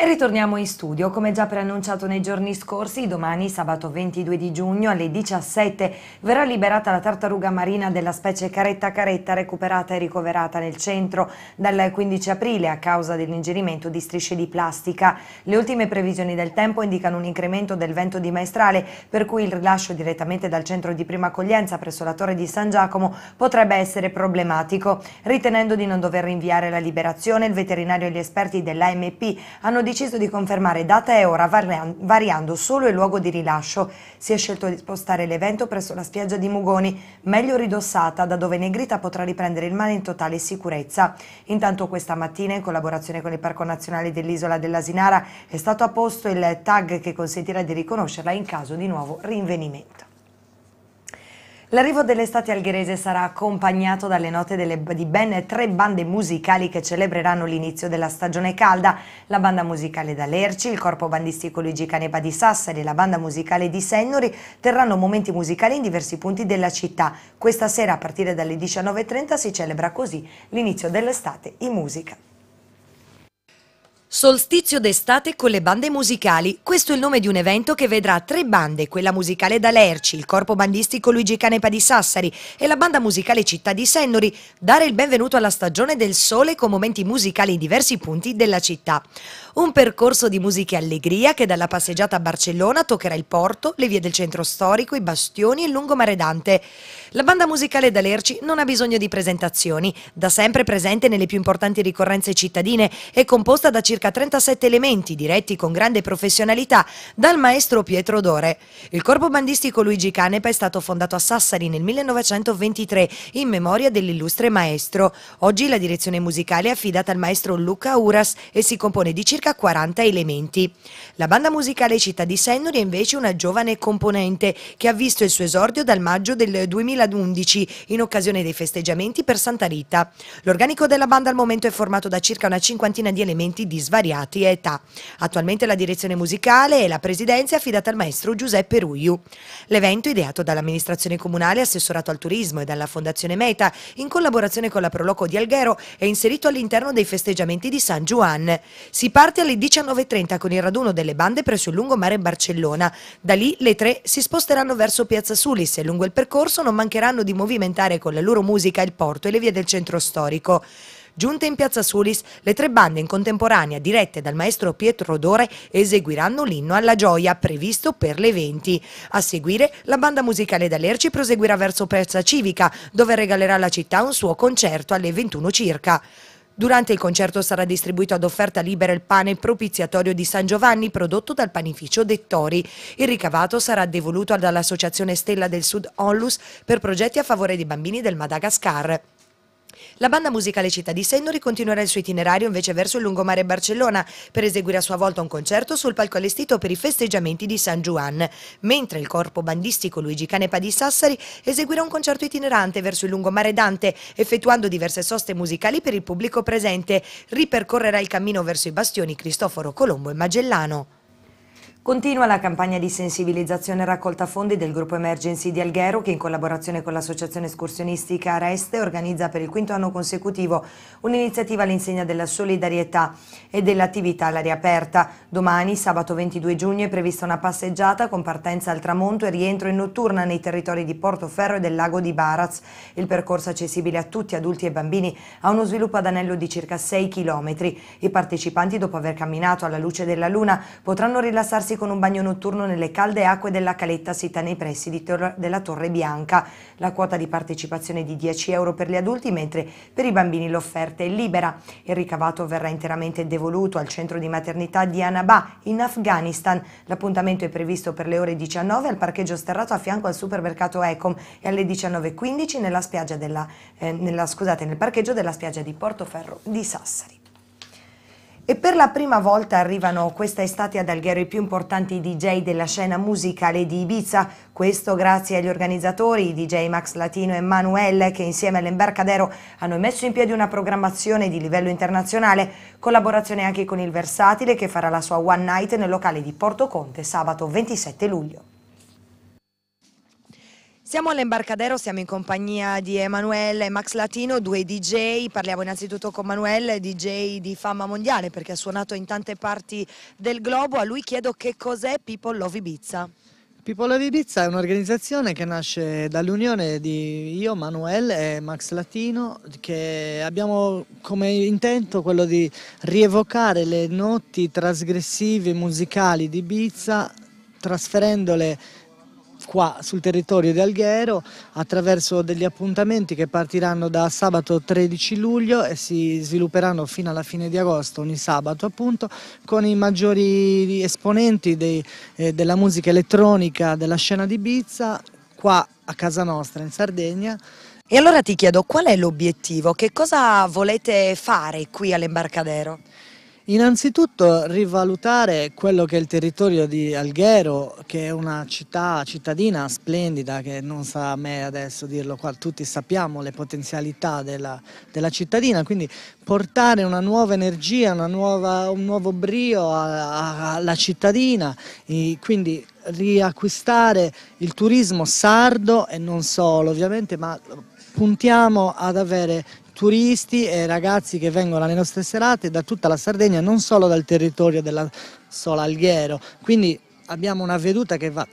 E ritorniamo in studio, come già preannunciato nei giorni scorsi, domani sabato 22 di giugno alle 17 verrà liberata la tartaruga marina della specie caretta caretta recuperata e ricoverata nel centro dal 15 aprile a causa dell'ingerimento di strisce di plastica. Le ultime previsioni del tempo indicano un incremento del vento di maestrale, per cui il rilascio direttamente dal centro di prima accoglienza presso la torre di San Giacomo potrebbe essere problematico. Ritenendo di non dover rinviare la liberazione, il veterinario e gli esperti dell'AMP hanno deciso di confermare data e ora variando solo il luogo di rilascio. Si è scelto di spostare l'evento presso la spiaggia di Mugoni, meglio ridossata, da dove Negrita potrà riprendere il mare in totale sicurezza. Intanto questa mattina, in collaborazione con il Parco Nazionale dell'Isola dell'Asinara, è stato apposto il tag che consentirà di riconoscerla in caso di nuovo rinvenimento. L'arrivo dell'estate algherese sarà accompagnato dalle note delle, di ben tre bande musicali che celebreranno l'inizio della stagione calda, la banda musicale d'Alerci, il corpo bandistico Luigi Caneva di Sassari e la banda musicale di Sennori terranno momenti musicali in diversi punti della città. Questa sera a partire dalle 19.30 si celebra così l'inizio dell'estate in musica. Solstizio d'estate con le bande musicali. Questo è il nome di un evento che vedrà tre bande, quella musicale da il corpo bandistico Luigi Canepa di Sassari e la banda musicale Città di Sennori, dare il benvenuto alla stagione del sole con momenti musicali in diversi punti della città. Un percorso di musica e allegria che dalla passeggiata a Barcellona toccherà il porto, le vie del centro storico, i bastioni e il lungomare Dante. La banda musicale da non ha bisogno di presentazioni, da sempre presente nelle più importanti ricorrenze cittadine, è composta da circa circa 37 elementi diretti con grande professionalità dal maestro Pietro Dore. Il corpo bandistico Luigi Canepa è stato fondato a Sassari nel 1923 in memoria dell'illustre maestro. Oggi la direzione musicale è affidata al maestro Luca Uras e si compone di circa 40 elementi. La banda musicale Città di Sennori è invece una giovane componente che ha visto il suo esordio dal maggio del 2011 in occasione dei festeggiamenti per Santa Rita. L'organico della banda al momento è formato da circa una cinquantina di elementi di svariati età. Attualmente la direzione musicale e la presidenza è affidata al maestro Giuseppe Ruiu. L'evento, ideato dall'amministrazione comunale, assessorato al turismo e dalla Fondazione Meta, in collaborazione con la Proloco di Alghero, è inserito all'interno dei festeggiamenti di San Juan. Si parte alle 19.30 con il raduno delle bande presso il lungomare Barcellona. Da lì le tre si sposteranno verso Piazza Sulis e lungo il percorso non mancheranno di movimentare con la loro musica il porto e le vie del centro storico. Giunte in piazza Sulis, le tre bande in contemporanea dirette dal maestro Pietro Dore eseguiranno l'inno alla gioia previsto per le 20. A seguire la banda musicale d'Alerci proseguirà verso Piazza Civica dove regalerà alla città un suo concerto alle 21 circa. Durante il concerto sarà distribuito ad offerta libera il pane propiziatorio di San Giovanni prodotto dal panificio Dettori. Il ricavato sarà devoluto dall'Associazione Stella del Sud Onlus per progetti a favore dei bambini del Madagascar. La banda musicale Città di Sennori continuerà il suo itinerario invece verso il lungomare Barcellona per eseguire a sua volta un concerto sul palco allestito per i festeggiamenti di San Juan, mentre il corpo bandistico Luigi Canepa di Sassari eseguirà un concerto itinerante verso il lungomare Dante, effettuando diverse soste musicali per il pubblico presente. Ripercorrerà il cammino verso i bastioni Cristoforo Colombo e Magellano. Continua la campagna di sensibilizzazione e raccolta fondi del gruppo Emergency di Alghero che in collaborazione con l'associazione escursionistica Areste organizza per il quinto anno consecutivo un'iniziativa all'insegna della solidarietà e dell'attività all'aria aperta. Domani, sabato 22 giugno, è prevista una passeggiata con partenza al tramonto e rientro in notturna nei territori di Portoferro e del lago di Baraz. Il percorso accessibile a tutti, adulti e bambini, ha uno sviluppo ad anello di circa 6 km. I partecipanti, dopo aver camminato alla luce della luna, potranno rilassarsi con un bagno notturno nelle calde acque della caletta sita nei pressi tor della Torre Bianca. La quota di partecipazione è di 10 euro per gli adulti, mentre per i bambini l'offerta è libera. Il ricavato verrà interamente devoluto al centro di maternità di Anabà, in Afghanistan. L'appuntamento è previsto per le ore 19 al parcheggio sterrato a fianco al supermercato Ecom e alle 19.15 nella, della, eh, nella, scusate, nel parcheggio della spiaggia di Portoferro di Sassari. E per la prima volta arrivano questa estate ad Alghero i più importanti DJ della scena musicale di Ibiza. Questo grazie agli organizzatori, i DJ Max Latino e Manuel, che insieme all'Embarcadero hanno messo in piedi una programmazione di livello internazionale, collaborazione anche con il Versatile che farà la sua One Night nel locale di Porto Conte sabato 27 luglio. Siamo all'Embarcadero, siamo in compagnia di Emanuele e Max Latino, due DJ, parliamo innanzitutto con Emanuele, DJ di fama mondiale perché ha suonato in tante parti del globo, a lui chiedo che cos'è People Love Ibiza. People Love Ibiza è un'organizzazione che nasce dall'unione di io, Emanuele e Max Latino, che abbiamo come intento quello di rievocare le notti trasgressive musicali di Ibiza trasferendole qua sul territorio di Alghero attraverso degli appuntamenti che partiranno da sabato 13 luglio e si svilupperanno fino alla fine di agosto, ogni sabato appunto, con i maggiori esponenti dei, eh, della musica elettronica della scena di Bizza qua a casa nostra in Sardegna. E allora ti chiedo qual è l'obiettivo? Che cosa volete fare qui all'Embarcadero? Innanzitutto rivalutare quello che è il territorio di Alghero, che è una città, cittadina splendida, che non sa a me adesso dirlo qua, tutti sappiamo le potenzialità della, della cittadina, quindi portare una nuova energia, una nuova, un nuovo brio alla cittadina, quindi riacquistare il turismo sardo e non solo ovviamente, ma puntiamo ad avere turisti e ragazzi che vengono alle nostre serate da tutta la Sardegna, non solo dal territorio della Sola Alghero. Quindi abbiamo una veduta che va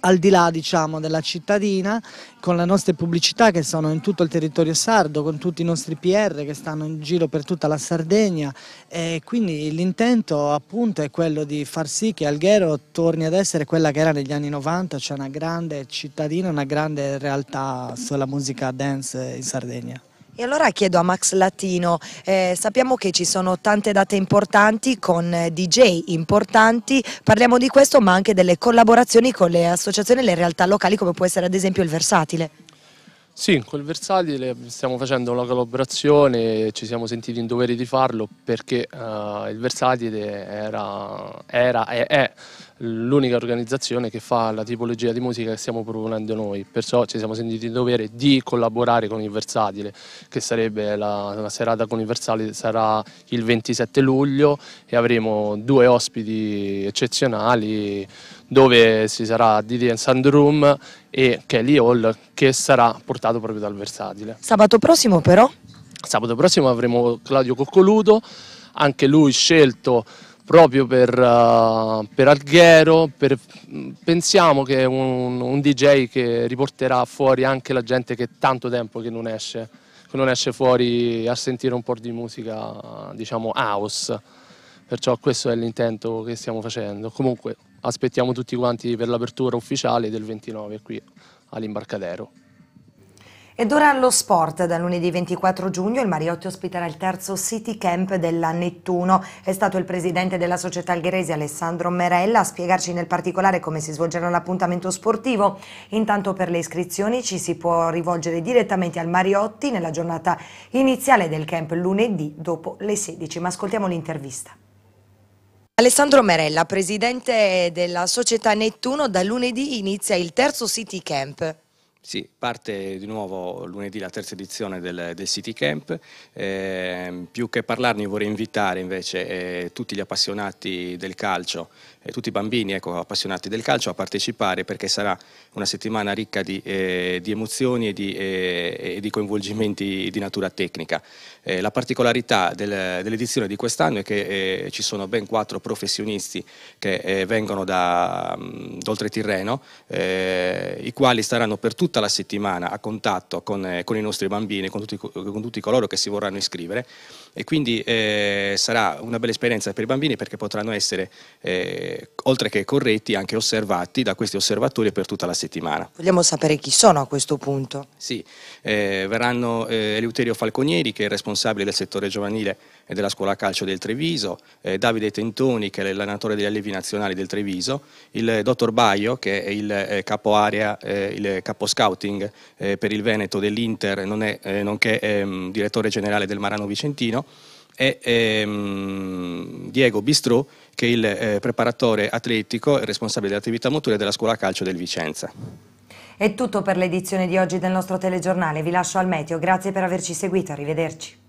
al di là diciamo, della cittadina, con le nostre pubblicità che sono in tutto il territorio sardo, con tutti i nostri PR che stanno in giro per tutta la Sardegna e quindi l'intento appunto è quello di far sì che Alghero torni ad essere quella che era negli anni 90, cioè una grande cittadina, una grande realtà sulla musica dance in Sardegna. E allora chiedo a Max Latino, eh, sappiamo che ci sono tante date importanti con eh, DJ importanti, parliamo di questo ma anche delle collaborazioni con le associazioni e le realtà locali come può essere ad esempio il Versatile. Sì, con il Versatile stiamo facendo una collaborazione, ci siamo sentiti in dovere di farlo perché uh, il Versatile era, era e è, è l'unica organizzazione che fa la tipologia di musica che stiamo proponendo noi, perciò ci siamo sentiti in dovere di collaborare con il Versatile, che sarebbe la, la serata con il Versatile, sarà il 27 luglio e avremo due ospiti eccezionali dove si sarà Didi and Sandroom e Kelly Hall che sarà portato proprio dal Versatile. Sabato prossimo però? Sabato prossimo avremo Claudio Coccoluto, anche lui scelto proprio per, uh, per Alghero, per, pensiamo che è un, un, DJ che riporterà fuori anche la gente che tanto tempo che non esce, che non esce fuori a sentire un po' di musica, diciamo, house. Perciò questo è l'intento che stiamo facendo. Comunque aspettiamo tutti quanti per l'apertura ufficiale del 29 qui all'Imbarcadero. Ed ora allo sport. Da lunedì 24 giugno il Mariotti ospiterà il terzo City Camp della Nettuno. È stato il presidente della società algherese Alessandro Merella a spiegarci nel particolare come si svolgerà l'appuntamento sportivo. Intanto per le iscrizioni ci si può rivolgere direttamente al Mariotti nella giornata iniziale del camp lunedì dopo le 16. Ma ascoltiamo l'intervista. Alessandro Merella, presidente della società Nettuno, da lunedì inizia il terzo City Camp. Sì, parte di nuovo lunedì la terza edizione del, del City Camp. Eh, più che parlarne vorrei invitare invece eh, tutti gli appassionati del calcio tutti i bambini ecco, appassionati del calcio a partecipare perché sarà una settimana ricca di, eh, di emozioni e di, eh, e di, coinvolgimenti di natura tecnica. Eh, la particolarità del, dell'edizione di quest'anno è che eh, ci sono ben quattro professionisti che eh, vengono da oltre Tirreno, eh, i quali staranno per tutta la settimana a contatto con, con i nostri bambini, con tutti, con tutti, coloro che si vorranno iscrivere e quindi sarà una bella esperienza per i bambini perché potranno essere oltre che corretti, anche osservati da questi osservatori per tutta la settimana. Vogliamo sapere chi sono a questo punto? Sì, eh, verranno eh, Eleuterio Falconieri, che è responsabile del settore giovanile della scuola calcio del Treviso, eh, Davide Tentoni, che è l'allenatore degli allievi nazionali del Treviso, il eh, dottor Baio, che è il eh, capo area, il capo scouting per il Veneto dell'Inter, non nonché ehm, direttore generale del Marano Vicentino, e ehm, Diego Bistrò, che è il eh, preparatore atletico e responsabile dell'attività motoria della scuola calcio del Vicenza. È tutto per l'edizione di oggi del nostro telegiornale, vi lascio al meteo, grazie per averci seguito, arrivederci.